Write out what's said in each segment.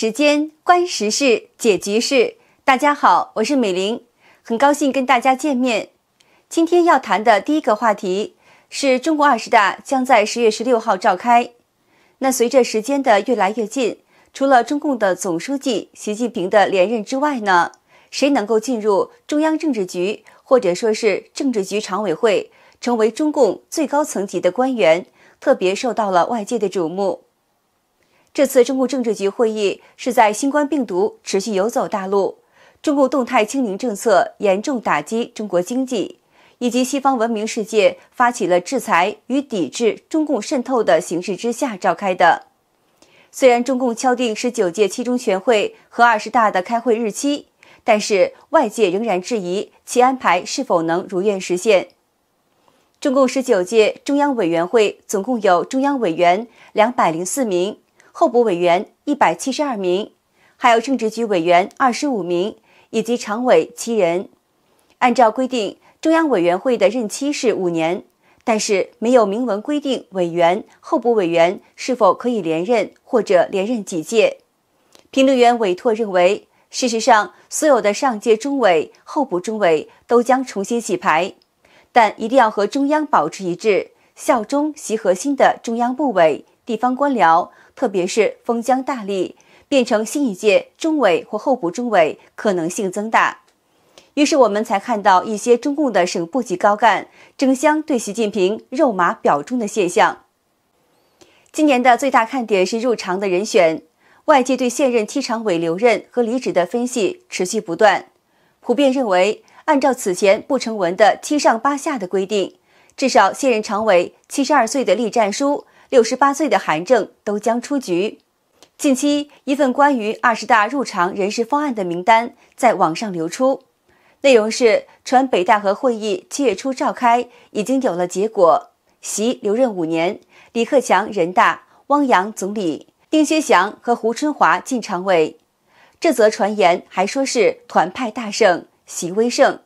时间观时事，解局势。大家好，我是美玲，很高兴跟大家见面。今天要谈的第一个话题是中国二十大将在十月十六号召开。那随着时间的越来越近，除了中共的总书记习近平的连任之外呢，谁能够进入中央政治局或者说是政治局常委会，成为中共最高层级的官员，特别受到了外界的瞩目。这次中共政治局会议是在新冠病毒持续游走大陆、中共动态清零政策严重打击中国经济，以及西方文明世界发起了制裁与抵制中共渗透的形势之下召开的。虽然中共敲定十九届七中全会和二十大的开会日期，但是外界仍然质疑其安排是否能如愿实现。中共十九届中央委员会总共有中央委员两百零四名。候补委员一百七十二名，还有政治局委员二十五名以及常委七人。按照规定，中央委员会的任期是五年，但是没有明文规定委员、候补委员是否可以连任或者连任几届。评论员委托认为，事实上，所有的上届中委、候补中委都将重新洗牌，但一定要和中央保持一致，效忠习核心的中央部委、地方官僚。特别是封疆大吏变成新一届中委或候补中委可能性增大，于是我们才看到一些中共的省部级高干争相对习近平肉麻表忠的现象。今年的最大看点是入常的人选，外界对现任七常委留任和离职的分析持续不断，普遍认为按照此前不成文的“七上八下”的规定，至少现任常委七十二岁的栗战书。六十八岁的韩正都将出局。近期，一份关于二十大入场人事方案的名单在网上流出，内容是：传北大和会议七月初召开，已经有了结果，习留任五年，李克强人大，汪洋总理，丁薛祥和胡春华进常委。这则传言还说是团派大胜，习威胜。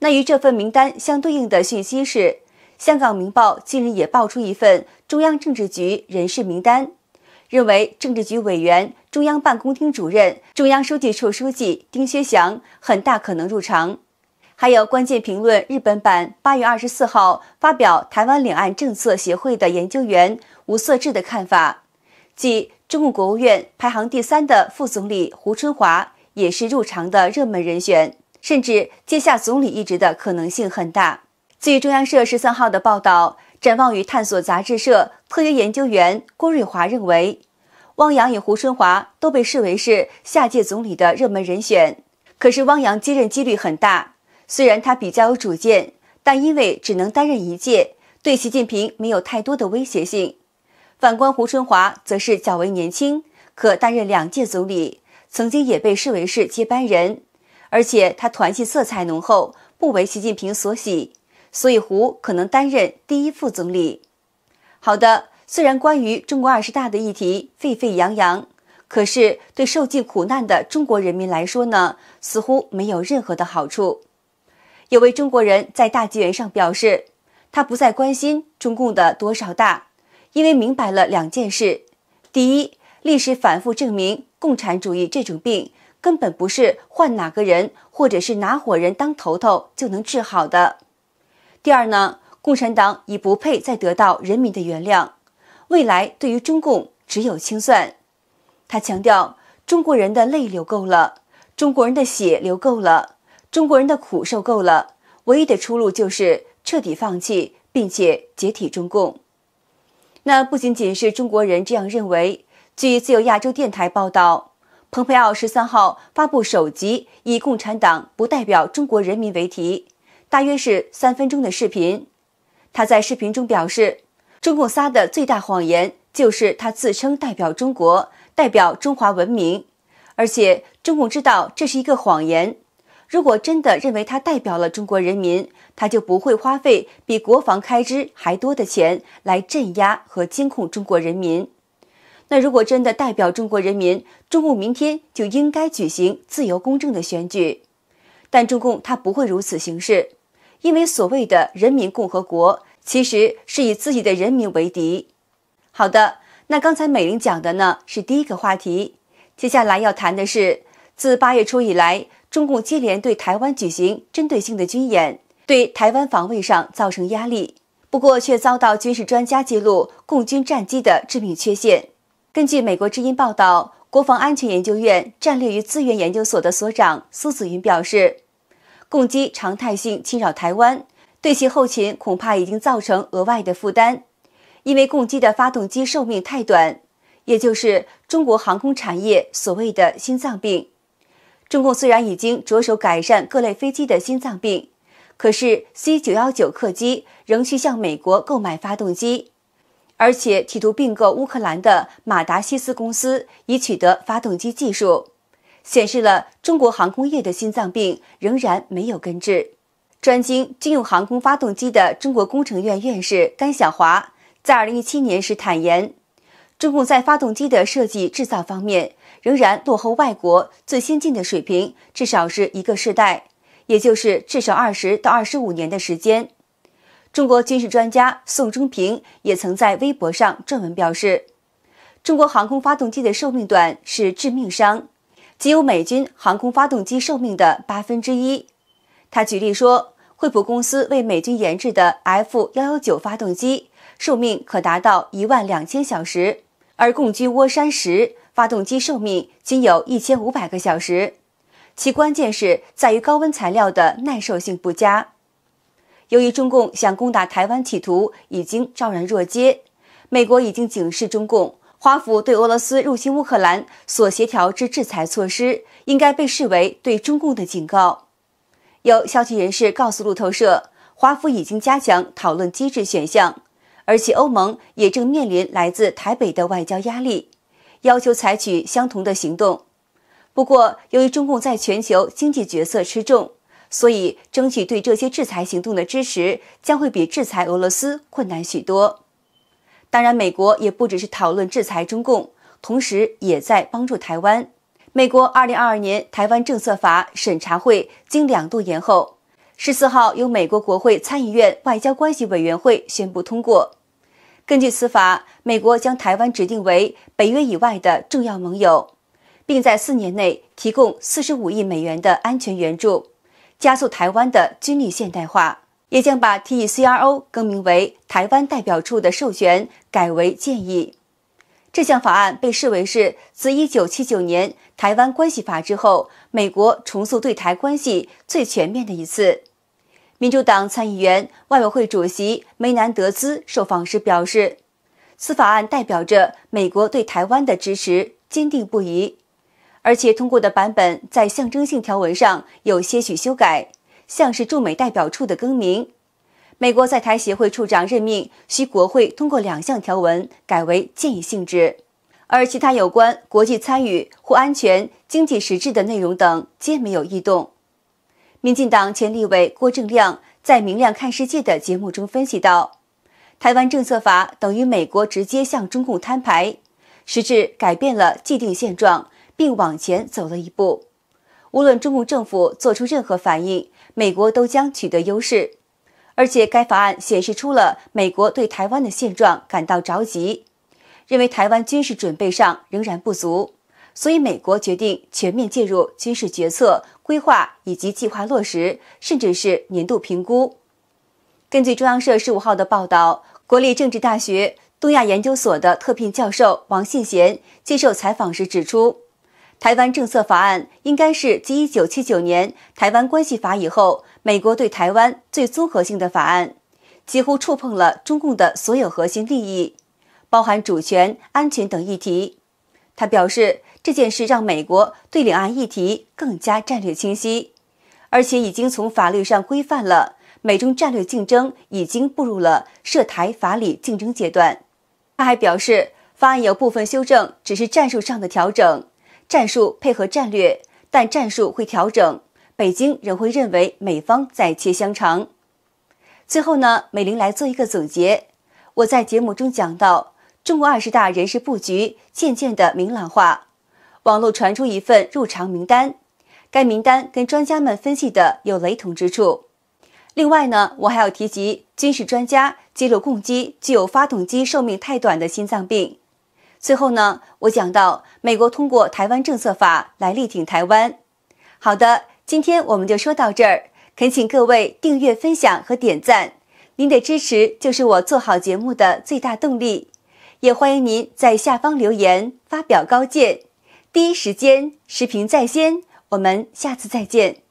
那与这份名单相对应的讯息是。香港《明报》近日也爆出一份中央政治局人事名单，认为政治局委员、中央办公厅主任、中央书记处书记丁薛祥很大可能入常。还有关键评论，日本版八月二十四号发表台湾两岸政策协会的研究员吴色志的看法，即中共国务院排行第三的副总理胡春华也是入常的热门人选，甚至接下总理一职的可能性很大。据中央社十三号的报道，展望与探索杂志社特约研究员郭瑞华认为，汪洋与胡春华都被视为是下届总理的热门人选。可是汪洋接任几率很大，虽然他比较有主见，但因为只能担任一届，对习近平没有太多的威胁性。反观胡春华，则是较为年轻，可担任两届总理，曾经也被视为是接班人，而且他团系色彩浓厚，不为习近平所喜。所以，胡可能担任第一副总理。好的，虽然关于中国二十大的议题沸沸扬扬，可是对受尽苦难的中国人民来说呢，似乎没有任何的好处。有位中国人在大纪元上表示，他不再关心中共的多少大，因为明白了两件事：第一，历史反复证明，共产主义这种病根本不是换哪个人或者是哪伙人当头头就能治好的。第二呢，共产党已不配再得到人民的原谅，未来对于中共只有清算。他强调，中国人的泪流够了，中国人的血流够了，中国人的苦受够了，唯一的出路就是彻底放弃并且解体中共。那不仅仅是中国人这样认为。据自由亚洲电台报道，蓬佩奥十三号发布首集，以“共产党不代表中国人民”为题。大约是三分钟的视频，他在视频中表示，中共撒的最大谎言就是他自称代表中国，代表中华文明，而且中共知道这是一个谎言。如果真的认为他代表了中国人民，他就不会花费比国防开支还多的钱来镇压和监控中国人民。那如果真的代表中国人民，中共明天就应该举行自由公正的选举，但中共他不会如此行事。因为所谓的人民共和国，其实是以自己的人民为敌。好的，那刚才美玲讲的呢是第一个话题，接下来要谈的是自八月初以来，中共接连对台湾举行针对性的军演，对台湾防卫上造成压力。不过却遭到军事专家揭露，共军战机的致命缺陷。根据美国之音报道，国防安全研究院战略与资源研究所的所长苏子云表示。共机常态性侵扰台湾，对其后勤恐怕已经造成额外的负担，因为共机的发动机寿命太短，也就是中国航空产业所谓的心脏病。中共虽然已经着手改善各类飞机的心脏病，可是 C 九幺九客机仍需向美国购买发动机，而且企图并购乌克兰的马达西斯公司以取得发动机技术。显示了中国航空业的心脏病仍然没有根治。专精军用航空发动机的中国工程院院士甘晓华在二零一七年时坦言，中共在发动机的设计制造方面仍然落后外国最先进的水平，至少是一个世代，也就是至少二十到二十五年的时间。中国军事专家宋忠平也曾在微博上撰文表示，中国航空发动机的寿命短是致命伤。仅有美军航空发动机寿命的八分之一。他举例说，惠普公司为美军研制的 F 幺幺九发动机寿命可达到一万两千小时，而共军涡扇十发动机寿命仅有一千五百个小时。其关键是在于高温材料的耐受性不佳。由于中共想攻打台湾企图已经昭然若揭，美国已经警示中共。华府对俄罗斯入侵乌克兰所协调之制裁措施，应该被视为对中共的警告。有消息人士告诉路透社，华府已经加强讨论机制选项，而且欧盟也正面临来自台北的外交压力，要求采取相同的行动。不过，由于中共在全球经济角色吃重，所以争取对这些制裁行动的支持，将会比制裁俄罗斯困难许多。当然，美国也不只是讨论制裁中共，同时也在帮助台湾。美国2022年台湾政策法审查会经两度延后，14号由美国国会参议院外交关系委员会宣布通过。根据此法，美国将台湾指定为北约以外的重要盟友，并在四年内提供45亿美元的安全援助，加速台湾的军力现代化。也将把 t e c r o 更名为“台湾代表处”的授权改为建议。这项法案被视为是自1979年《台湾关系法》之后，美国重塑对台关系最全面的一次。民主党参议员、外委会主席梅南德兹受访时表示：“此法案代表着美国对台湾的支持坚定不移，而且通过的版本在象征性条文上有些许修改。”像是驻美代表处的更名，美国在台协会处长任命需国会通过两项条文，改为建议性质，而其他有关国际参与或安全、经济实质的内容等，皆没有异动。民进党前立委郭正亮在《明亮看世界》的节目中分析道：“台湾政策法等于美国直接向中共摊牌，实质改变了既定现状，并往前走了一步。”无论中共政府做出任何反应，美国都将取得优势。而且，该法案显示出了美国对台湾的现状感到着急，认为台湾军事准备上仍然不足，所以美国决定全面介入军事决策规划以及计划落实，甚至是年度评估。根据中央社十五号的报道，国立政治大学东亚研究所的特聘教授王信贤接受采访时指出。台湾政策法案应该是继一九七九年《台湾关系法》以后，美国对台湾最综合性的法案，几乎触碰了中共的所有核心利益，包含主权、安全等议题。他表示，这件事让美国对两岸议题更加战略清晰，而且已经从法律上规范了美中战略竞争已经步入了涉台法理竞争阶段。他还表示，法案有部分修正，只是战术上的调整。战术配合战略，但战术会调整。北京仍会认为美方在切香肠。最后呢，美玲来做一个总结。我在节目中讲到，中国二十大人事布局渐渐的明朗化。网络传出一份入场名单，该名单跟专家们分析的有雷同之处。另外呢，我还要提及军事专家揭露，共机具有发动机寿命太短的心脏病。最后呢，我讲到美国通过《台湾政策法》来力挺台湾。好的，今天我们就说到这儿。恳请各位订阅、分享和点赞，您的支持就是我做好节目的最大动力。也欢迎您在下方留言发表高见，第一时间视频在先。我们下次再见。